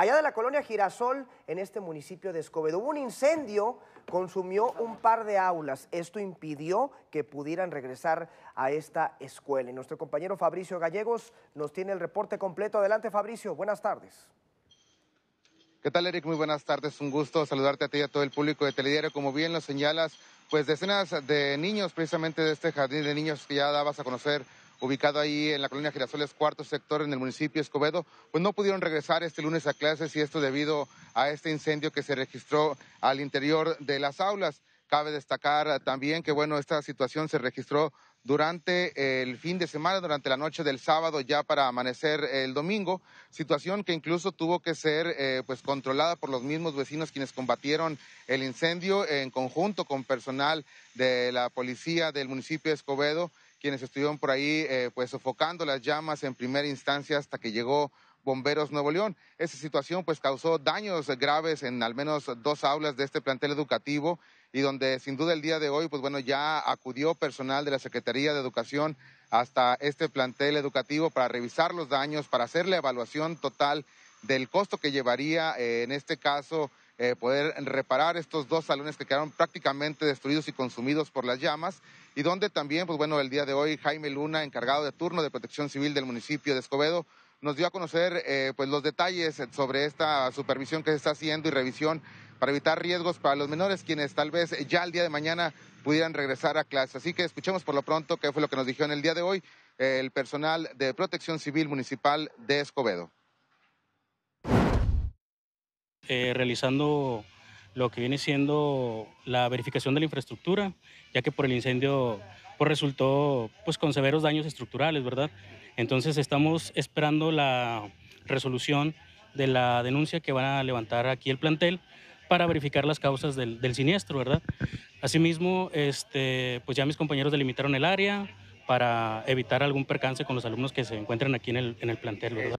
Allá de la colonia Girasol, en este municipio de Escobedo, hubo un incendio, consumió un par de aulas. Esto impidió que pudieran regresar a esta escuela. Y nuestro compañero Fabricio Gallegos nos tiene el reporte completo. Adelante, Fabricio. Buenas tardes. ¿Qué tal, Eric? Muy buenas tardes. Un gusto saludarte a ti y a todo el público de Telediario. Como bien lo señalas, pues decenas de niños, precisamente de este jardín de niños que ya dabas a conocer ubicado ahí en la colonia Girasoles, cuarto sector, en el municipio Escobedo, pues no pudieron regresar este lunes a clases y esto debido a este incendio que se registró al interior de las aulas. Cabe destacar también que, bueno, esta situación se registró durante el fin de semana, durante la noche del sábado, ya para amanecer el domingo, situación que incluso tuvo que ser eh, pues controlada por los mismos vecinos quienes combatieron el incendio en conjunto con personal de la policía del municipio de Escobedo quienes estuvieron por ahí eh, pues sofocando las llamas en primera instancia hasta que llegó Bomberos Nuevo León. Esa situación pues causó daños graves en al menos dos aulas de este plantel educativo y donde sin duda el día de hoy pues bueno ya acudió personal de la Secretaría de Educación hasta este plantel educativo para revisar los daños, para hacer la evaluación total del costo que llevaría eh, en este caso eh, poder reparar estos dos salones que quedaron prácticamente destruidos y consumidos por las llamas y donde también, pues bueno, el día de hoy Jaime Luna, encargado de turno de protección civil del municipio de Escobedo, nos dio a conocer eh, pues los detalles sobre esta supervisión que se está haciendo y revisión para evitar riesgos para los menores, quienes tal vez ya el día de mañana pudieran regresar a clase. Así que escuchemos por lo pronto qué fue lo que nos dijeron el día de hoy eh, el personal de Protección Civil Municipal de Escobedo. Eh, realizando lo que viene siendo la verificación de la infraestructura, ya que por el incendio pues, resultó pues, con severos daños estructurales, ¿verdad? Entonces estamos esperando la resolución de la denuncia que van a levantar aquí el plantel para verificar las causas del, siniestro, ¿verdad? Asimismo, este, pues ya mis compañeros delimitaron el área para evitar algún percance con los alumnos que se encuentran aquí en el, en el plantel, ¿verdad?